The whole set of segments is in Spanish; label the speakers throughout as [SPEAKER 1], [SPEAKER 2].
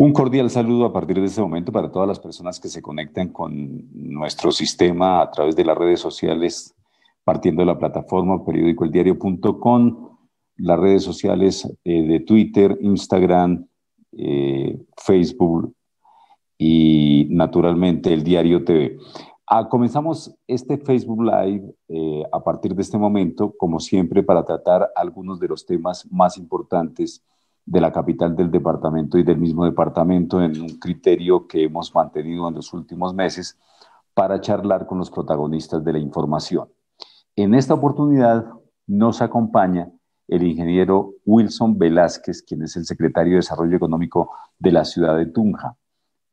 [SPEAKER 1] Un cordial saludo a partir de este momento para todas las personas que se conectan con nuestro sistema a través de las redes sociales, partiendo de la plataforma periódicoeldiario.com, las redes sociales eh, de Twitter, Instagram, eh, Facebook y naturalmente el diario TV. Ah, comenzamos este Facebook Live eh, a partir de este momento, como siempre, para tratar algunos de los temas más importantes de la capital del departamento y del mismo departamento en un criterio que hemos mantenido en los últimos meses para charlar con los protagonistas de la información. En esta oportunidad nos acompaña el ingeniero Wilson Velázquez, quien es el secretario de Desarrollo Económico de la ciudad de Tunja.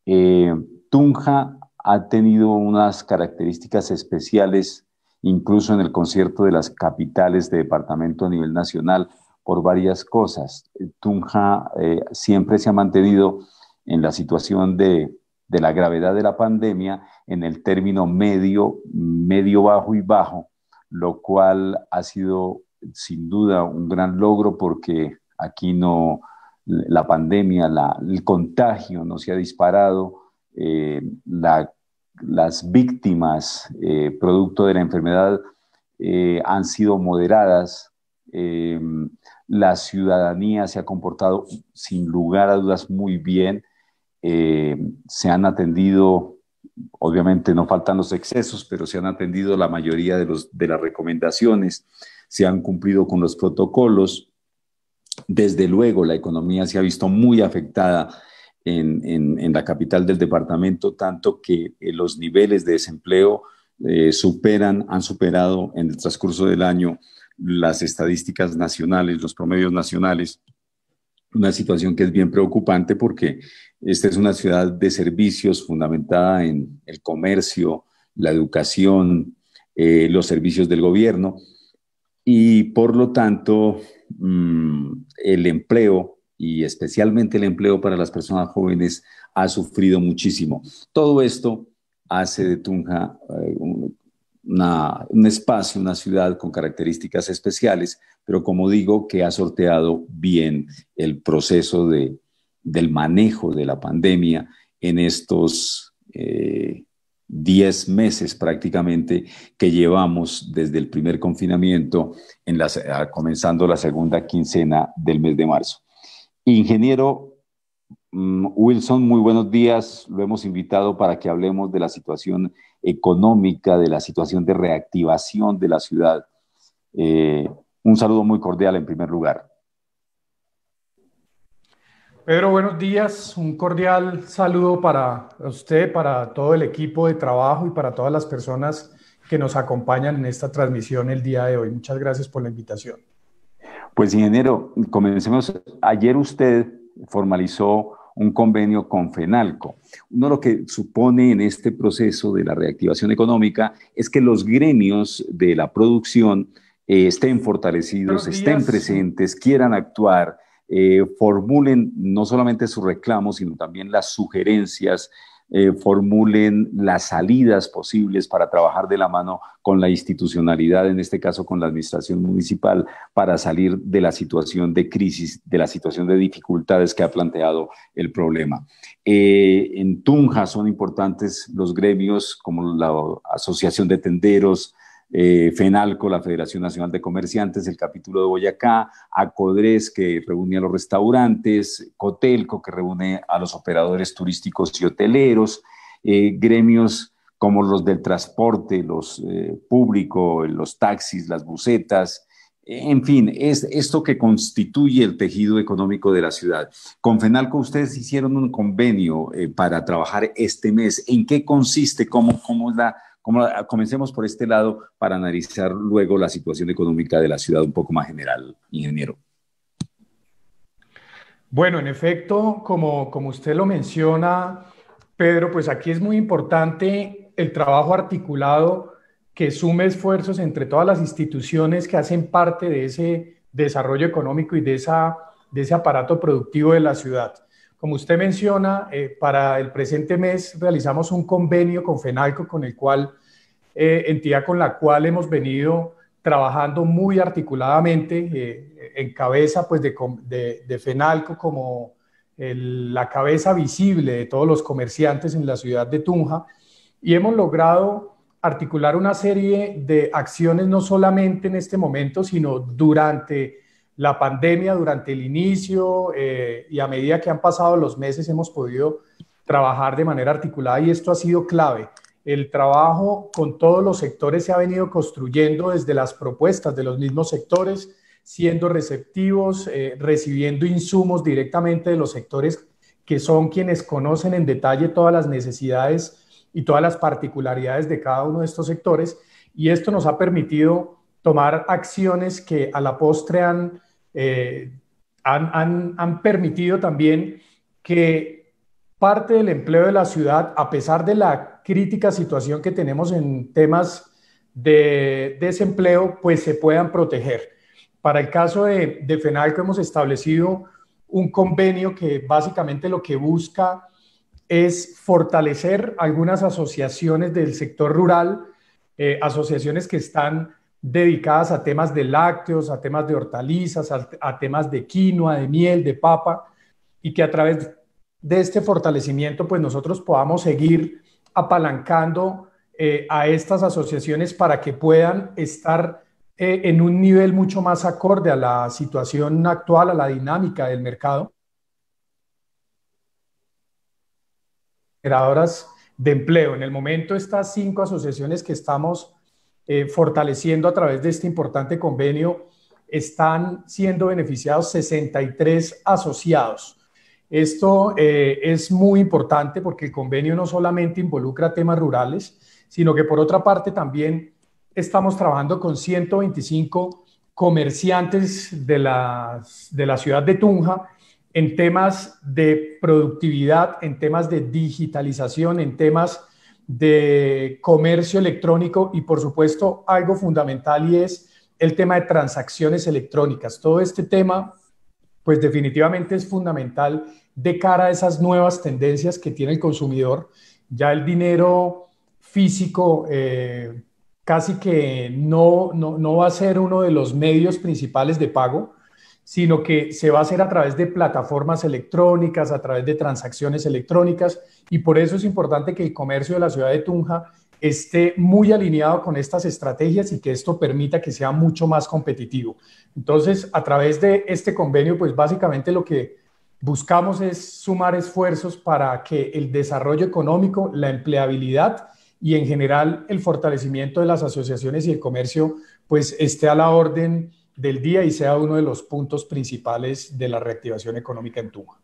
[SPEAKER 1] Eh, Tunja ha tenido unas características especiales, incluso en el concierto de las capitales de departamento a nivel nacional, por varias cosas. Eh, Tunja eh, siempre se ha mantenido en la situación de, la gravedad de la pandemia en el término medio, medio bajo y bajo, lo cual ha sido sin duda un gran logro porque aquí no la pandemia, la, el contagio no se ha disparado, eh, las víctimas producto de la enfermedad han sido moderadas, la ciudadanía se ha comportado sin lugar a dudas muy bien. Eh, se han atendido, obviamente no faltan los excesos, pero se han atendido la mayoría de, las recomendaciones. Se han cumplido con los protocolos. Desde luego, la economía se ha visto muy afectada en, la capital del departamento, tanto que eh, los niveles de desempleo eh, superan, han superado en el transcurso del año las estadísticas nacionales, los promedios nacionales, una situación que es bien preocupante porque esta es una ciudad de servicios fundamentada en el comercio, la educación, eh, los servicios del gobierno y por lo tanto mm, el empleo y especialmente el empleo para las personas jóvenes ha sufrido muchísimo. Todo esto hace de Tunja eh, un, un espacio, una ciudad con características especiales, pero como digo, que ha sorteado bien el proceso de, del manejo de la pandemia en estos 10 eh, meses prácticamente que llevamos desde el primer confinamiento, en comenzando la segunda quincena del mes de marzo. Ingeniero Mm, Wilson, muy buenos días. Lo hemos invitado para que hablemos de la situación económica, de la situación de reactivación de la ciudad. Eh, un saludo muy cordial en primer lugar.
[SPEAKER 2] Pedro, buenos días. Un cordial saludo para usted, para todo el equipo de trabajo y para todas las personas que nos acompañan en esta transmisión el día de hoy. Muchas gracias por la invitación.
[SPEAKER 1] Pues, ingeniero, comencemos. Ayer usted formalizó un convenio con FENALCO. Uno lo que supone en este proceso de la reactivación económica es que los gremios de la producción eh, estén fortalecidos, estén presentes, quieran actuar, eh, formulen no solamente sus reclamos, sino también las sugerencias eh, formulen las salidas posibles para trabajar de la mano con la institucionalidad, en este caso con la administración municipal, para salir de la situación de crisis, de la situación de dificultades que ha planteado el problema. Eh, en Tunja son importantes los gremios como la Asociación de Tenderos, eh, FENALCO, la Federación Nacional de Comerciantes, el capítulo de Boyacá, ACODRES, que reúne a los restaurantes, COTELCO, que reúne a los operadores turísticos y hoteleros, eh, gremios como los del transporte, los eh, públicos, los taxis, las busetas, en fin, es esto que constituye el tejido económico de la ciudad. Con FENALCO ustedes hicieron un convenio para trabajar este mes. ¿En qué consiste? ¿Cómo, cómo es la Ah, comencemos por este lado para analizar luego la situación económica de la ciudad un poco más general, ingeniero.
[SPEAKER 2] Bueno, en efecto, como, como usted lo menciona, Pedro, pues aquí es muy importante el trabajo articulado que sume esfuerzos entre todas las instituciones que hacen parte de ese desarrollo económico y de, esa, de ese aparato productivo de la ciudad. Como usted menciona, eh, para el presente mes realizamos un convenio con FENALCO, con el cual, eh, entidad con la cual hemos venido trabajando muy articuladamente eh, en cabeza pues, de, FENALCO como la cabeza visible de todos los comerciantes en la ciudad de Tunja y hemos logrado articular una serie de acciones no solamente en este momento, sino durante la pandemia durante el inicio eh, y a medida que han pasado los meses hemos podido trabajar de manera articulada y esto ha sido clave. El trabajo con todos los sectores se ha venido construyendo desde las propuestas de los mismos sectores, siendo receptivos, eh, recibiendo insumos directamente de los sectores que son quienes conocen en detalle todas las necesidades y todas las particularidades de cada uno de estos sectores. Y esto nos ha permitido tomar acciones que a la postre han eh, han, han, han permitido también que parte del empleo de la ciudad, a pesar de la crítica situación que tenemos en temas de desempleo, pues se puedan proteger. Para el caso de, de FENALCO hemos establecido un convenio que básicamente lo que busca es fortalecer algunas asociaciones del sector rural, eh, asociaciones que están dedicadas a temas de lácteos, a temas de hortalizas, a, temas de quinoa, de miel, de papa, y que a través de este fortalecimiento, pues nosotros podamos seguir apalancando eh, a estas asociaciones para que puedan estar eh, en un nivel mucho más acorde a la situación actual, a la dinámica del mercado. Generadoras de empleo. En el momento, estas cinco asociaciones que estamos eh, fortaleciendo a través de este importante convenio, están siendo beneficiados 63 asociados. Esto eh, es muy importante porque el convenio no solamente involucra temas rurales, sino que por otra parte también estamos trabajando con 125 comerciantes de la, de la ciudad de Tunja en temas de productividad, en temas de digitalización, en temas de comercio electrónico y por supuesto algo fundamental y es el tema de transacciones electrónicas. Todo este tema pues definitivamente es fundamental de cara a esas nuevas tendencias que tiene el consumidor. Ya el dinero físico eh, casi que no, no, no va a ser uno de los medios principales de pago, sino que se va a hacer a través de plataformas electrónicas, a través de transacciones electrónicas, y por eso es importante que el comercio de la ciudad de Tunja esté muy alineado con estas estrategias y que esto permita que sea mucho más competitivo. Entonces, a través de este convenio, pues básicamente lo que buscamos es sumar esfuerzos para que el desarrollo económico, la empleabilidad y en general el fortalecimiento de las asociaciones y el comercio, pues esté a la orden del día y sea uno de los puntos principales de la reactivación económica en Tuma.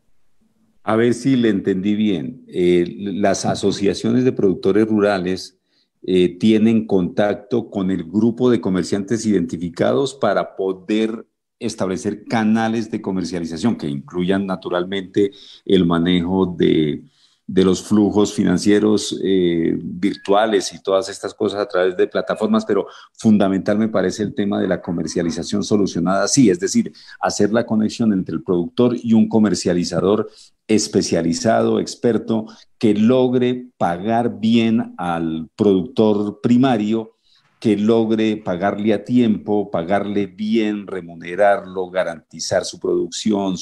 [SPEAKER 1] A ver si le entendí bien. Eh, las asociaciones de productores rurales eh, tienen contacto con el grupo de comerciantes identificados para poder establecer canales de comercialización que incluyan naturalmente el manejo de de los flujos financieros eh, virtuales y todas estas cosas a través de plataformas, pero fundamental me parece el tema de la comercialización solucionada así, es decir, hacer la conexión entre el productor y un comercializador especializado, experto, que logre pagar bien al productor primario que logre pagarle a tiempo, pagarle bien, remunerarlo, garantizar su producción,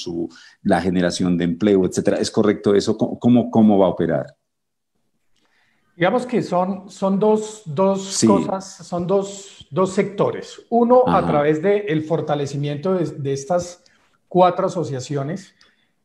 [SPEAKER 1] la generación de empleo, etcétera. ¿Es correcto eso? ¿Cómo, cómo va a operar?
[SPEAKER 2] Digamos que son, son dos, cosas, son dos, sectores. Uno, a través del fortalecimiento de, estas cuatro asociaciones.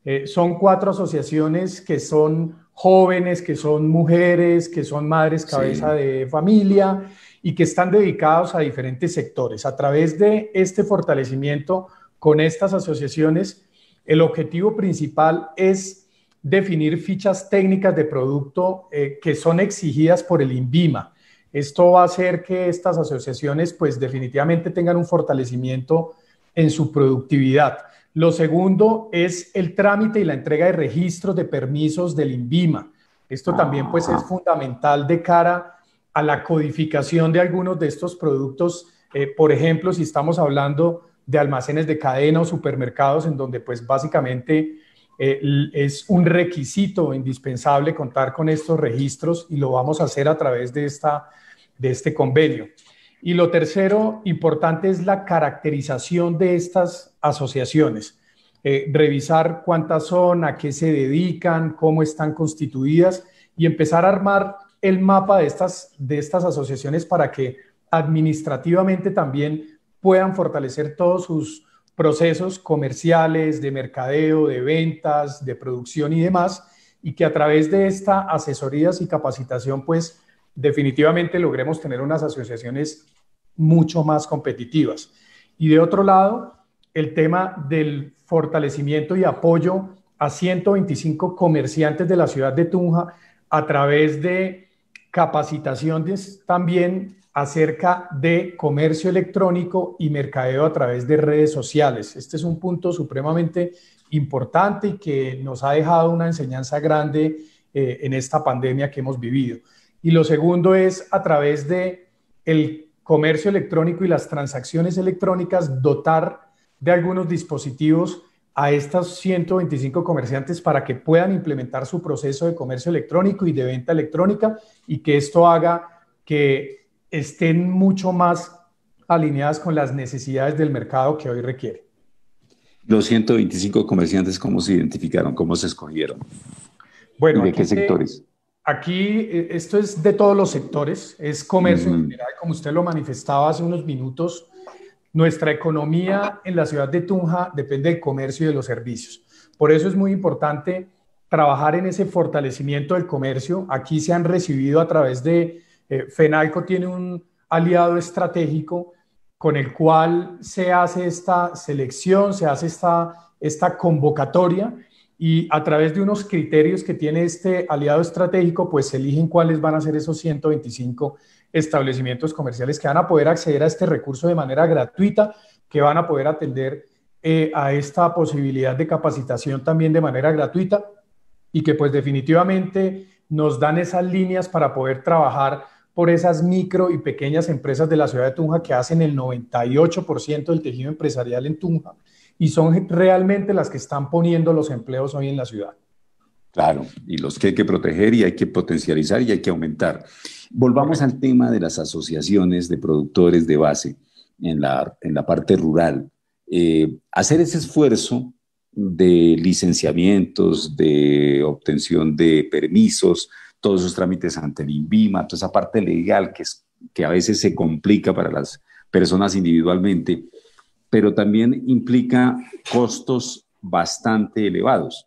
[SPEAKER 2] Eh, son cuatro asociaciones que son jóvenes, que son mujeres, que son madres cabeza de familia, y que están dedicados a diferentes sectores. A través de este fortalecimiento con estas asociaciones, el objetivo principal es definir fichas técnicas de producto eh, que son exigidas por el INVIMA. Esto va a hacer que estas asociaciones pues definitivamente tengan un fortalecimiento en su productividad. Lo segundo es el trámite y la entrega de registros de permisos del INVIMA. Esto también pues es ah. fundamental de cara a la codificación de algunos de estos productos. Eh, por ejemplo, si estamos hablando de almacenes de cadena o supermercados, en donde pues básicamente eh, es un requisito indispensable contar con estos registros y lo vamos a hacer a través de, esta, de este convenio. Y lo tercero importante es la caracterización de estas asociaciones. Eh, revisar cuántas son, a qué se dedican, cómo están constituidas y empezar a armar el mapa de estas, de estas asociaciones para que administrativamente también puedan fortalecer todos sus procesos comerciales, de mercadeo, de ventas, de producción y demás, y que a través de esta asesorías y capacitación, pues definitivamente logremos tener unas asociaciones mucho más competitivas. Y de otro lado, el tema del fortalecimiento y apoyo a 125 comerciantes de la ciudad de Tunja a través de capacitaciones también acerca de comercio electrónico y mercadeo a través de redes sociales. Este es un punto supremamente importante y que nos ha dejado una enseñanza grande eh, en esta pandemia que hemos vivido. Y lo segundo es a través de el comercio electrónico y las transacciones electrónicas dotar de algunos dispositivos a estos 125 comerciantes para que puedan implementar su proceso de comercio electrónico y de venta electrónica y que esto haga que estén mucho más alineadas con las necesidades del mercado que hoy requiere.
[SPEAKER 1] Los 125 comerciantes, ¿cómo se identificaron? ¿Cómo se escogieron? Bueno, ¿de qué sectores?
[SPEAKER 2] Aquí eh, esto es de todos los sectores, es comercio mm. como usted lo manifestaba hace unos minutos, nuestra economía en la ciudad de Tunja depende del comercio y de los servicios. Por eso es muy importante trabajar en ese fortalecimiento del comercio. Aquí se han recibido a través de eh, FENALCO, tiene un aliado estratégico con el cual se hace esta selección, se hace esta, esta convocatoria y a través de unos criterios que tiene este aliado estratégico, pues se eligen cuáles van a ser esos 125 establecimientos comerciales que van a poder acceder a este recurso de manera gratuita, que van a poder atender eh, a esta posibilidad de capacitación también de manera gratuita y que pues definitivamente nos dan esas líneas para poder trabajar por esas micro y pequeñas empresas de la ciudad de Tunja que hacen el 98% del tejido empresarial en Tunja y son realmente las que están poniendo los empleos hoy en la ciudad.
[SPEAKER 1] Claro, y los que hay que proteger y hay que potencializar y hay que aumentar. Volvamos al tema de las asociaciones de productores de base en la, parte rural. Eh, hacer ese esfuerzo de licenciamientos, de obtención de permisos, todos esos trámites ante el INVIMA, toda esa parte legal que, es, que a veces se complica para las personas individualmente, pero también implica costos bastante elevados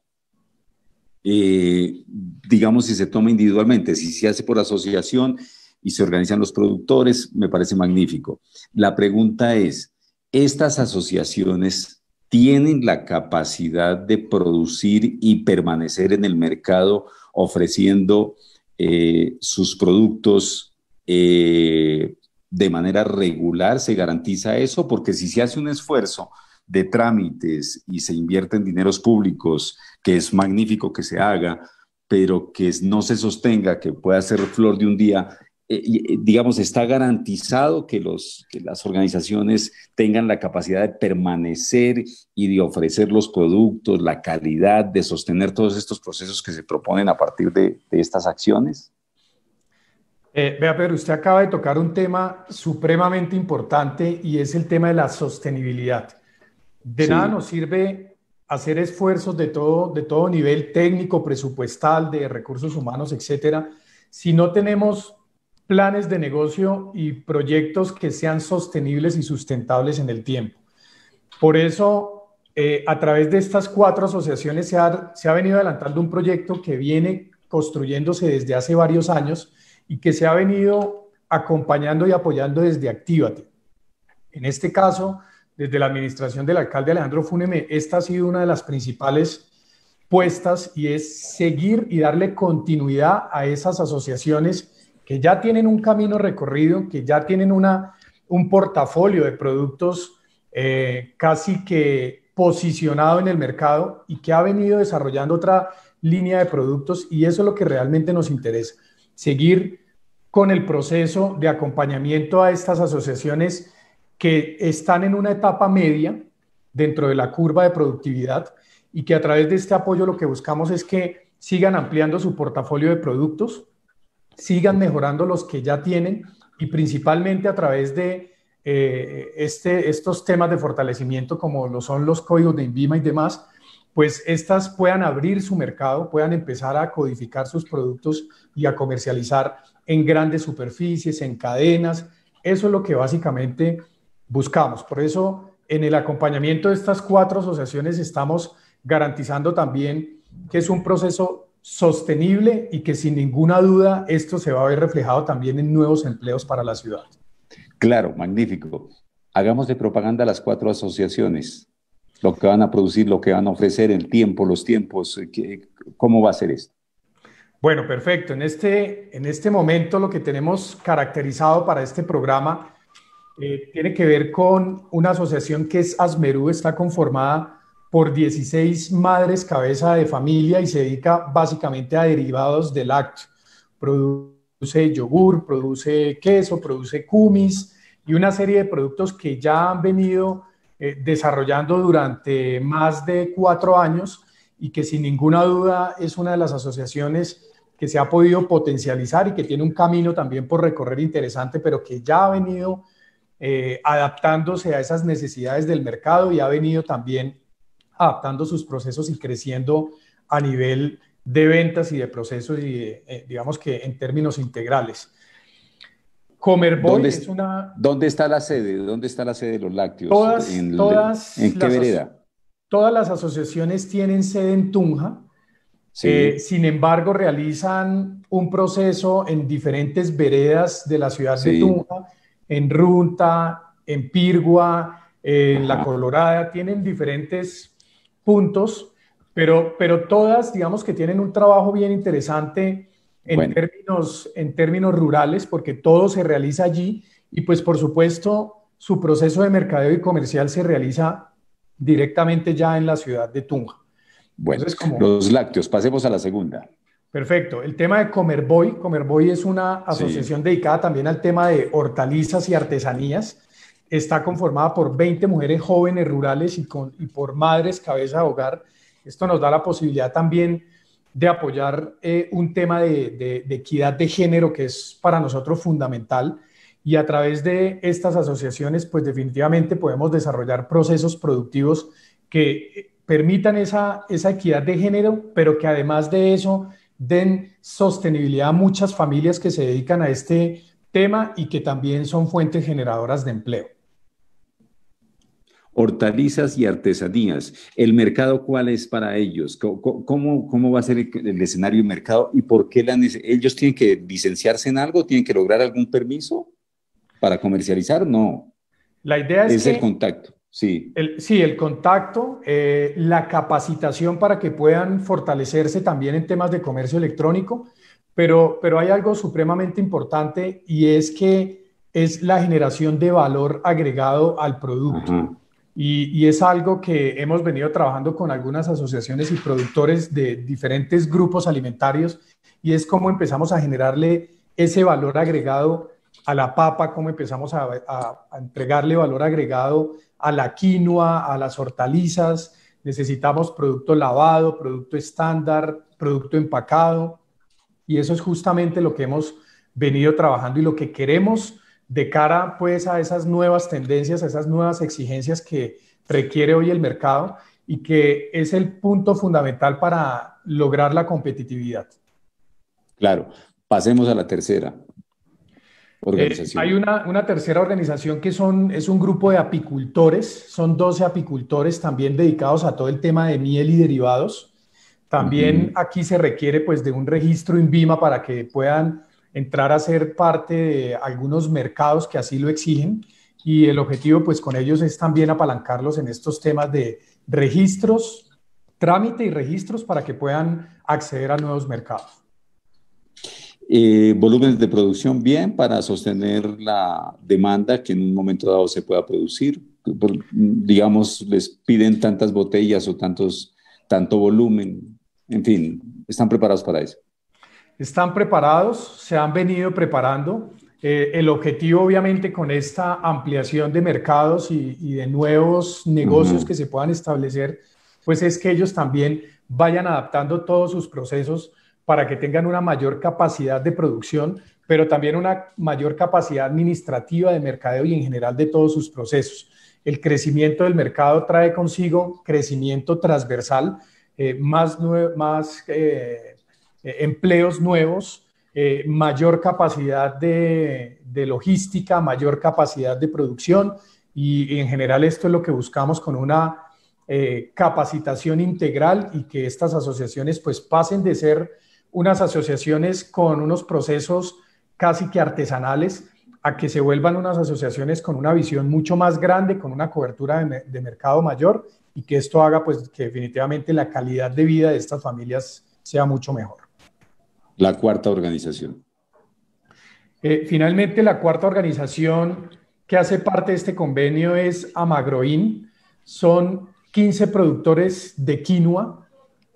[SPEAKER 1] eh, digamos, si se toma individualmente, si se hace por asociación y se organizan los productores, me parece magnífico. La pregunta es, ¿estas asociaciones tienen la capacidad de producir y permanecer en el mercado ofreciendo eh, sus productos eh, de manera regular? ¿Se garantiza eso? Porque si se hace un esfuerzo de trámites y se invierte en dineros públicos, que es magnífico que se haga, pero que no se sostenga, que pueda ser flor de un día, eh, eh, digamos, está garantizado que, los, las organizaciones tengan la capacidad de permanecer y de ofrecer los productos, la calidad, de sostener todos estos procesos que se proponen a partir de, estas acciones?
[SPEAKER 2] Eh, vea, Pedro, usted acaba de tocar un tema supremamente importante y es el tema de la sostenibilidad. De nada nos sirve hacer esfuerzos de todo, de todo nivel técnico, presupuestal, de recursos humanos, etcétera, si no tenemos planes de negocio y proyectos que sean sostenibles y sustentables en el tiempo. Por eso, eh, a través de estas cuatro asociaciones se ha, se ha venido adelantando un proyecto que viene construyéndose desde hace varios años y que se ha venido acompañando y apoyando desde Actívate. En este caso, desde la administración del alcalde Alejandro Funeme, esta ha sido una de las principales puestas y es seguir y darle continuidad a esas asociaciones que ya tienen un camino recorrido, que ya tienen una, un portafolio de productos eh, casi que posicionado en el mercado y que ha venido desarrollando otra línea de productos y eso es lo que realmente nos interesa, seguir con el proceso de acompañamiento a estas asociaciones que están en una etapa media dentro de la curva de productividad y que a través de este apoyo lo que buscamos es que sigan ampliando su portafolio de productos, sigan mejorando los que ya tienen y principalmente a través de eh, este, estos temas de fortalecimiento como lo son los códigos de INVIMA y demás, pues estas puedan abrir su mercado, puedan empezar a codificar sus productos y a comercializar en grandes superficies, en cadenas. Eso es lo que básicamente buscamos. Por eso, en el acompañamiento de estas cuatro asociaciones estamos garantizando también que es un proceso sostenible y que sin ninguna duda esto se va a ver reflejado también en nuevos empleos para la ciudad.
[SPEAKER 1] Claro, magnífico. Hagamos de propaganda las cuatro asociaciones, lo que van a producir, lo que van a ofrecer, el tiempo, los tiempos, eh, cómo va a ser esto.
[SPEAKER 2] Bueno, perfecto. En este, en este momento lo que tenemos caracterizado para este programa eh, tiene que ver con una asociación que es Asmerú, está conformada por 16 madres cabeza de familia y se dedica básicamente a derivados del lácteo. Produce yogur, produce queso, produce kumis y una serie de productos que ya han venido eh, desarrollando durante más de cuatro años y que sin ninguna duda es una de las asociaciones que se ha podido potencializar y que tiene un camino también por recorrer interesante, pero que ya ha venido eh, adaptándose a esas necesidades del mercado y ha venido también adaptando sus procesos y creciendo a nivel de ventas y de procesos y eh, digamos que en términos integrales. Comerboy ¿Dónde, es una...
[SPEAKER 1] ¿Dónde está la sede? ¿Dónde está la sede de los lácteos? Todas, ¿En, qué vereda?
[SPEAKER 2] Todas las asociaciones tienen sede en Tunja. Eh, sin embargo, realizan un proceso en diferentes veredas de la ciudad de Tunja en Runta, en Pirgua, en La Colorada, tienen diferentes puntos, pero, pero todas, digamos que tienen un trabajo bien interesante en, términos, en términos rurales, porque todo se realiza allí y pues por supuesto su proceso de mercadeo y comercial se realiza directamente ya en la ciudad de Tunja.
[SPEAKER 1] Bueno, los lácteos, pasemos a la segunda.
[SPEAKER 2] Perfecto. El tema de Comerboy. Comerboy es una asociación dedicada también al tema de hortalizas y artesanías. Está conformada por 20 mujeres jóvenes rurales y, por madres cabeza de hogar. Esto nos da la posibilidad también de apoyar eh, un tema de, equidad de género que es para nosotros fundamental. Y a través de estas asociaciones, pues definitivamente podemos desarrollar procesos productivos que eh, permitan esa, esa equidad de género, pero que además de eso den sostenibilidad a muchas familias que se dedican a este tema y que también son fuentes generadoras de empleo.
[SPEAKER 1] Hortalizas y artesanías, ¿el mercado cuál es para ellos? ¿Cómo, cómo, va a ser el, escenario de mercado y por qué ellos tienen que licenciarse en algo? ¿Tienen que lograr algún permiso para comercializar? No.
[SPEAKER 2] La idea es, es el
[SPEAKER 1] contacto Sí.
[SPEAKER 2] El, sí, el contacto, eh, la capacitación para que puedan fortalecerse también en temas de comercio electrónico, pero, pero hay algo supremamente importante y es que es la generación de valor agregado al producto. Y, y, es algo que hemos venido trabajando con algunas asociaciones y productores de diferentes grupos alimentarios y es cómo empezamos a generarle ese valor agregado a la papa, cómo empezamos a, entregarle valor agregado a la quinoa, a las hortalizas. Necesitamos producto lavado, producto estándar, producto empacado. Y eso es justamente lo que hemos venido trabajando y lo que queremos de cara pues a esas nuevas tendencias, a esas nuevas exigencias que requiere hoy el mercado y que es el punto fundamental para lograr la competitividad.
[SPEAKER 1] Claro, pasemos a la tercera. Eh, hay
[SPEAKER 2] una, tercera organización que son, es un grupo de apicultores, son 12 apicultores también dedicados a todo el tema de miel y derivados. También aquí se requiere pues de un registro en VIMA para que puedan entrar a ser parte de algunos mercados que así lo exigen y el objetivo pues con ellos es también apalancarlos en estos temas de registros, trámite y registros para que puedan acceder a nuevos mercados.
[SPEAKER 1] Eh, volúmenes de producción bien para sostener la demanda que en un momento dado se pueda producir. digamos, les piden tantas botellas o tantos, tanto volumen. En fin, están preparados para eso.
[SPEAKER 2] Están preparados, se han venido preparando. Eh, el objetivo, obviamente, con esta ampliación de mercados y, de nuevos negocios que se puedan establecer, pues es que ellos también vayan adaptando todos sus procesos para que tengan una mayor capacidad de producción, pero también una mayor capacidad administrativa de mercadeo y en general de todos sus procesos. El crecimiento del mercado trae consigo crecimiento transversal, eh, más, más eh, eh, empleos nuevos, mayor capacidad de, logística, mayor capacidad de producción y, y, en general esto es lo que buscamos con una capacitación integral y que estas asociaciones pues pasen de ser unas asociaciones con unos procesos casi que artesanales a que se vuelvan unas asociaciones con una visión mucho más grande, con una cobertura de, mercado mayor y que esto haga pues que definitivamente la calidad de vida de estas familias sea mucho mejor.
[SPEAKER 1] La cuarta organización.
[SPEAKER 2] Eh, finalmente, la cuarta organización que hace parte de este convenio es Amagroin. Son 15 productores de quinoa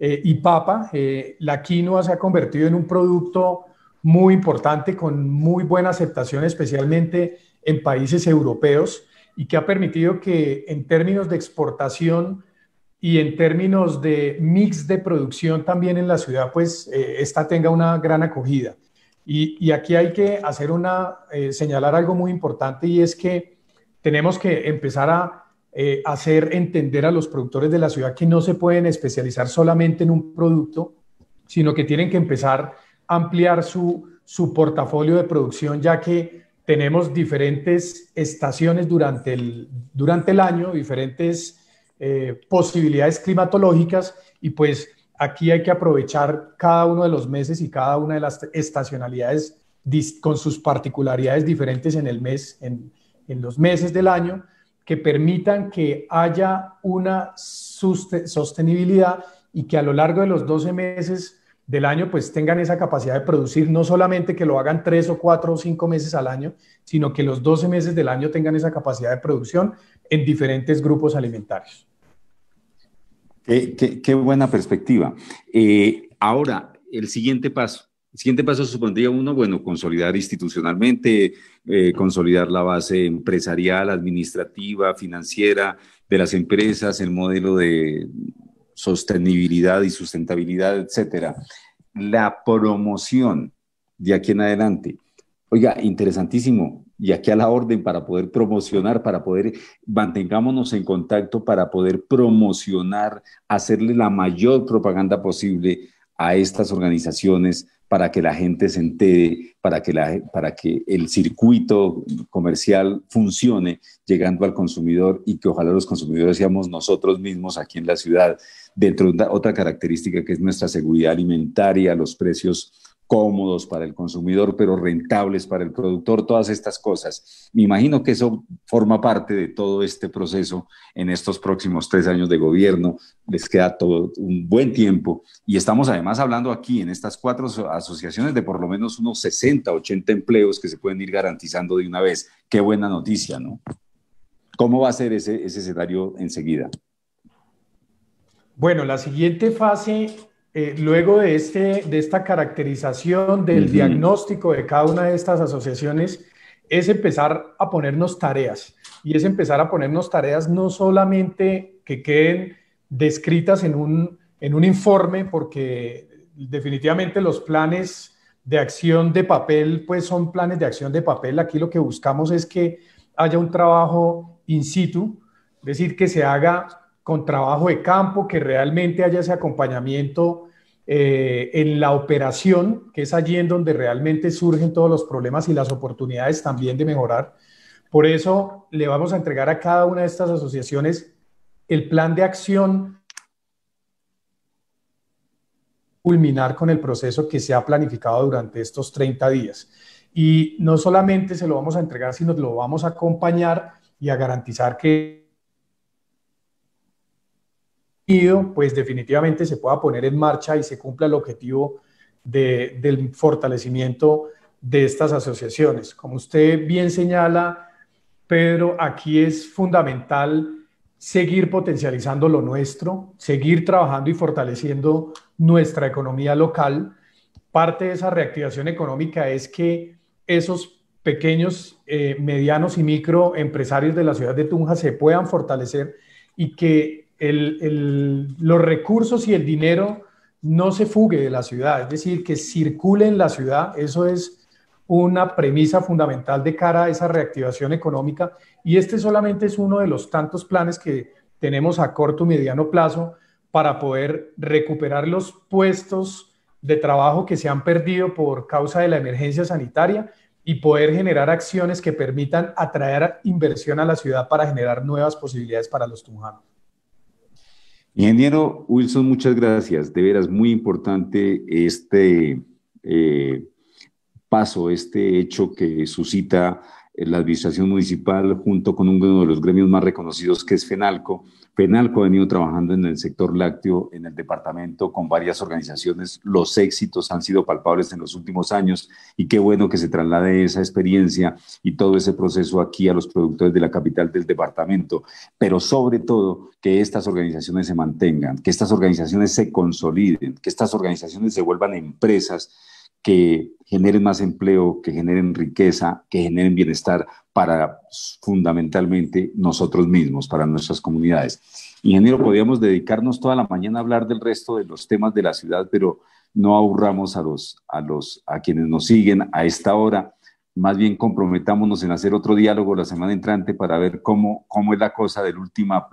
[SPEAKER 2] eh, y papa, eh, la quinoa se ha convertido en un producto muy importante con muy buena aceptación, especialmente en países europeos, y que ha permitido que en términos de exportación y en términos de mix de producción también en la ciudad, pues eh, esta tenga una gran acogida. y aquí hay que hacer una, señalar algo muy importante y es que tenemos que empezar a eh, hacer entender a los productores de la ciudad que no se pueden especializar solamente en un producto, sino que tienen que empezar a ampliar su, portafolio de producción, ya que tenemos diferentes estaciones durante el, durante el año, diferentes eh, posibilidades climatológicas y pues aquí hay que aprovechar cada uno de los meses y cada una de las estacionalidades con sus particularidades diferentes en el mes, en, en los meses del año que permitan que haya una sostenibilidad y que a lo largo de los 12 meses del año pues tengan esa capacidad de producir, no solamente que lo hagan tres o cuatro o cinco meses al año, sino que los 12 meses del año tengan esa capacidad de producción en diferentes grupos alimentarios.
[SPEAKER 1] qué, buena perspectiva. Eh, ahora, el siguiente paso siguiente paso supondría uno, bueno, consolidar institucionalmente, eh, consolidar la base empresarial, administrativa, financiera de las empresas, el modelo de sostenibilidad y sustentabilidad, etcétera. La promoción de aquí en adelante. Oiga, interesantísimo. Y aquí a la orden para poder promocionar, para poder, mantengámonos en contacto para poder promocionar, hacerle la mayor propaganda posible a estas organizaciones para que la gente se entere, para que, la, para que el circuito comercial funcione llegando al consumidor y que ojalá los consumidores seamos nosotros mismos aquí en la ciudad. Dentro de otra característica que es nuestra seguridad alimentaria, los precios cómodos para el consumidor, pero rentables para el productor, todas estas cosas. Me imagino que eso forma parte de todo este proceso en estos próximos tres años de gobierno. Les queda todo un buen tiempo y estamos además hablando aquí en estas cuatro asociaciones de por lo menos unos 60, 80 empleos que se pueden ir garantizando de una vez. Qué buena noticia, ¿no? ¿Cómo va a ser ese, ese escenario enseguida?
[SPEAKER 2] Bueno, la siguiente fase eh, luego de, este, de esta caracterización del diagnóstico de cada una de estas asociaciones, es empezar a ponernos tareas. Y es empezar a ponernos tareas no solamente que queden descritas en un, en un informe, porque definitivamente los planes de acción de papel, pues son planes de acción de papel. Aquí lo que buscamos es que haya un trabajo in situ, es decir, que se haga con trabajo de campo, que realmente haya ese acompañamiento eh, en la operación, que es allí en donde realmente surgen todos los problemas y las oportunidades también de mejorar. Por eso le vamos a entregar a cada una de estas asociaciones el plan de acción culminar con el proceso que se ha planificado durante estos 30 días. Y no solamente se lo vamos a entregar, sino lo vamos a acompañar y a garantizar que pues definitivamente se pueda poner en marcha y se cumpla el objetivo del fortalecimiento de estas asociaciones. Como usted bien señala, Pedro, aquí es fundamental seguir potencializando lo nuestro, seguir trabajando y fortaleciendo nuestra economía local. Parte de esa reactivación económica es que esos pequeños, eh, medianos y micro empresarios de la ciudad de Tunja se puedan fortalecer y que los recursos y el dinero no se fugue de la ciudad, es decir, que circule en la ciudad, eso es una premisa fundamental de cara a esa reactivación económica y este solamente es uno de los tantos planes que tenemos a corto y mediano plazo para poder recuperar los puestos de trabajo que se han perdido por causa de la emergencia sanitaria y poder generar acciones que permitan atraer inversión a la ciudad para generar nuevas posibilidades para los tunjanos.
[SPEAKER 1] Ingeniero Wilson, muchas gracias. De veras, muy importante este eh, paso, este hecho que suscita la Administración Municipal junto con uno de los gremios más reconocidos que es FENALCO Penalco ha venido trabajando en el sector lácteo en el departamento con varias organizaciones. Los éxitos han sido palpables en los últimos años y qué bueno que se traslade esa experiencia y todo ese proceso aquí a los productores de la capital del departamento. Pero sobre todo que estas organizaciones se mantengan, que estas organizaciones se consoliden, que estas organizaciones se vuelvan empresas que generen más empleo, que generen riqueza, que generen bienestar para fundamentalmente nosotros mismos, para nuestras comunidades. Ingeniero, podríamos dedicarnos toda la mañana a hablar del resto de los temas de la ciudad, pero no aburramos a los a los a quienes nos siguen a esta hora. Más bien comprometámonos en hacer otro diálogo la semana entrante para ver cómo, cómo es la cosa de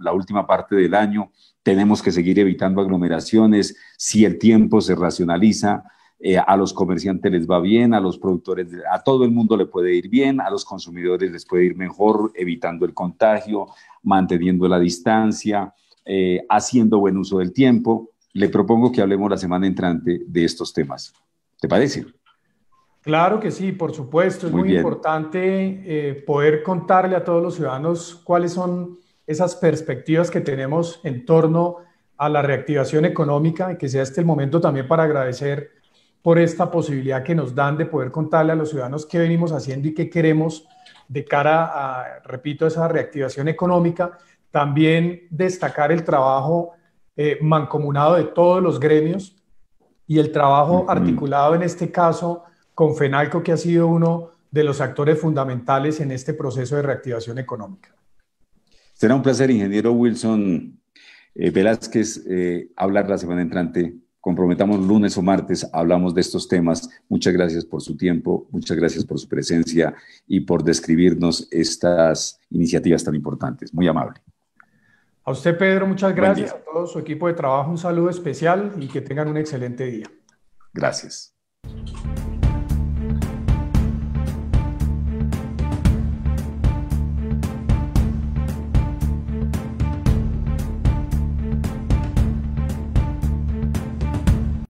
[SPEAKER 1] la última parte del año. Tenemos que seguir evitando aglomeraciones. Si el tiempo se racionaliza, eh, a los comerciantes les va bien, a los productores, a todo el mundo le puede ir bien, a los consumidores les puede ir mejor, evitando el contagio, manteniendo la distancia, eh, haciendo buen uso del tiempo. Le propongo que hablemos la semana entrante de estos temas. ¿Te parece?
[SPEAKER 2] Claro que sí, por supuesto. Es muy, importante eh, poder contarle a todos los ciudadanos cuáles son esas perspectivas que tenemos en torno a la reactivación económica y que sea este el momento también para agradecer por esta posibilidad que nos dan de poder contarle a los ciudadanos qué venimos haciendo y qué queremos de cara a, repito, esa reactivación económica. También destacar el trabajo eh, mancomunado de todos los gremios y el trabajo articulado en este caso con FENALCO, que ha sido uno de los actores fundamentales en este proceso de reactivación económica.
[SPEAKER 1] Será un placer, ingeniero Wilson eh, Velázquez, eh, hablar la semana entrante comprometamos lunes o martes, hablamos de estos temas. Muchas gracias por su tiempo, muchas gracias por su presencia y por describirnos estas iniciativas tan importantes. Muy amable.
[SPEAKER 2] A usted, Pedro, muchas gracias. A todo su equipo de trabajo, un saludo especial y que tengan un excelente día. Gracias.